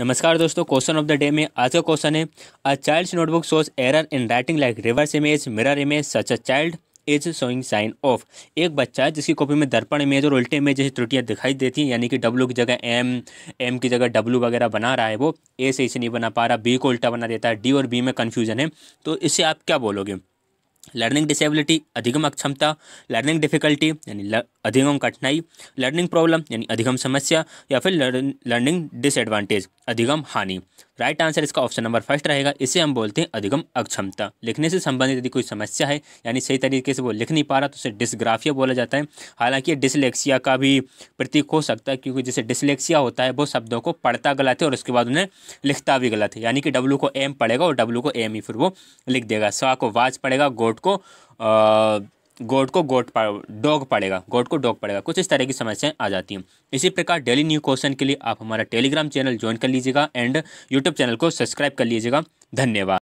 नमस्कार दोस्तों question of the day में आज का क्वेश्चन है a child's notebook shows error in writing like reverse image mirror image such a child is showing sign of एक बच्चा है जिसकी कॉपी में दर्पण इमेज और उल्टे इमेज जैसी त्रुटियाँ दिखाई देती हैं यानी कि डब्लू की जगह एम एम की जगह डब्लू वगैरह बना रहा है वो ए से इसे नहीं बना पा रहा बी को उल्टा बना देता है डी और बी में कन्फ्यूजन है तो इससे आप क्या बोलोगे लर्निंग डिसेबिलिटी अधिगम अक्षमता लर्निंग डिफिकल्टी यानी अधिगम कठिनाई लर्निंग प्रॉब्लम यानी अधिगम समस्या या फिर लर्निंग डिसएडवांटेज अधिगम हानि राइट आंसर इसका ऑप्शन नंबर फर्स्ट रहेगा इसे हम बोलते हैं अधिगम अक्षमता लिखने से संबंधित यदि कोई समस्या है यानी सही तरीके से वो लिख नहीं पा रहा तो उसे डिसग्राफिया बोला जाता है हालांकि डिसलेक्सिया का भी प्रतीक हो सकता है क्योंकि जिसे डिसलेक्सिया होता है वो शब्दों को पढ़ता गलत है और उसके बाद उन्हें लिखता भी गलत है यानी कि डब्ल्यू को एम पड़ेगा और डब्ल्यू को एम ही फिर वो लिख देगा स्वा को वाच पड़ेगा गोट को आ, गोट को गोट डॉग पड़ेगा गोट को डॉग पड़ेगा कुछ इस तरह की समस्याएं आ जाती हैं इसी प्रकार डेली न्यू क्वेश्चन के लिए आप हमारा टेलीग्राम चैनल ज्वाइन कर लीजिएगा एंड यूट्यूब चैनल को सब्सक्राइब कर लीजिएगा धन्यवाद